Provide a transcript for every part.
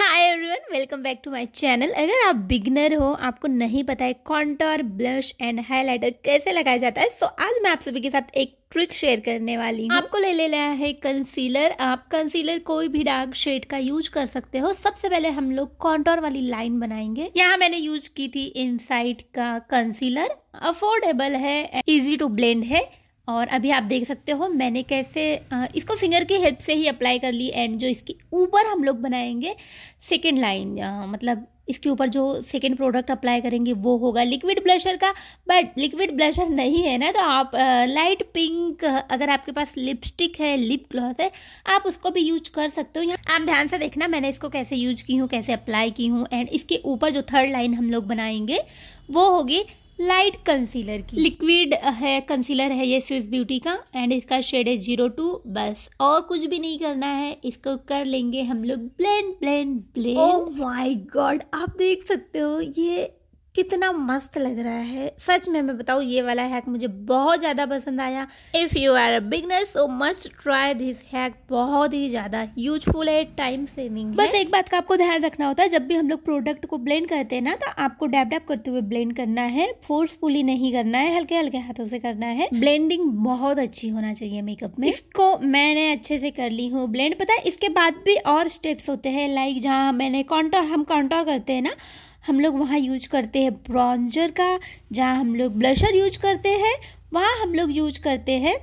hi everyone welcome back to my channel अगर आप beginner हो आपको नहीं पता है कॉन्टोर ब्लश एंड हाइलाइटर कैसे लगाया जाता है सो so, आज मैं आप सभी के साथ एक ट्रिक शेयर करने वाली हूँ आपको ले ले लिया है कंसीलर आप कंसीलर कोई भी डार्क शेड का यूज कर सकते हो सबसे पहले हम लोग कॉन्टोर वाली लाइन बनाएंगे यहाँ मैंने यूज की थी इनसाइट का कंसीलर अफोर्डेबल है इजी टू ब्लेंड है और अभी आप देख सकते हो मैंने कैसे इसको फिंगर की हेल्प से ही अप्लाई कर ली एंड जो इसके ऊपर हम लोग बनाएंगे सेकेंड लाइन मतलब इसके ऊपर जो सेकेंड प्रोडक्ट अप्लाई करेंगे वो होगा लिक्विड ब्लशर का बट लिक्विड ब्लशर नहीं है ना तो आप लाइट पिंक अगर आपके पास लिपस्टिक है लिप ग्लॉस है आप उसको भी यूज कर सकते हो आप ध्यान से देखना मैंने इसको कैसे यूज की हूँ कैसे अप्लाई की हूँ एंड इसके ऊपर जो थर्ड लाइन हम लोग बनाएंगे वो होगी लाइट कंसीलर की लिक्विड है कंसीलर है ये स्विस ब्यूटी का एंड इसका शेड है जीरो टू बस और कुछ भी नहीं करना है इसको कर लेंगे हम लोग blend blend blend my god आप देख सकते हो ये कितना मस्त लग रहा है सच में मैं बताऊँ ये वाला हैक मुझे बहुत ज़्यादा पसंद आया if you are a beginner so must try this hack बहुत ही ज़्यादा यूजफुल है टाइम सेविंग बस एक बात का आपको ध्यान रखना होता है जब भी हम लोग प्रोडक्ट को ब्लेंड करते हैं ना तो आपको डैप डैप करते हुए ब्लेंड करना है फोर्सफुली नहीं करना है हल्के हल्के हाथों से करना है ब्लेंडिंग बहुत अच्छी होना चाहिए मेकअप में इसको मैंने अच्छे से कर ली हूँ ब्लेंड पता है इसके बाद भी और स्टेप्स होते हैं लाइक जहाँ मैंने कॉन्टोर हम कॉन्टोर करते हैं ना हम लोग वहाँ यूज करते हैं ब्रॉन्जर का जहाँ हम लोग ब्लशर यूज करते हैं वहाँ हम लोग यूज करते हैं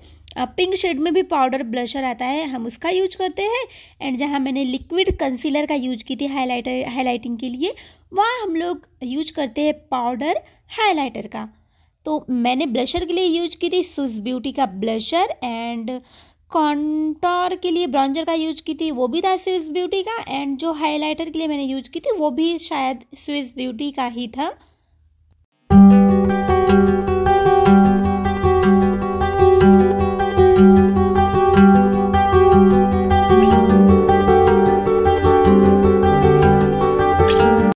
पिंक शेड में भी पाउडर ब्लशर आता है हम उसका यूज करते हैं एंड जहाँ मैंने लिक्विड कंसीलर का यूज की थी हाईलाइटर हाईलाइटिंग के लिए वहाँ हम लोग यूज करते हैं पाउडर हाईलाइटर का तो मैंने ब्लशर के लिए यूज की थी सुज ब्यूटी का ब्लशर एंड कॉन्टोर के लिए ब्रॉन्जर का यूज की थी वो भी था स्विस ब्यूटी का एंड जो हाइलाइटर के लिए मैंने यूज की थी वो भी शायद स्विस ब्यूटी का ही था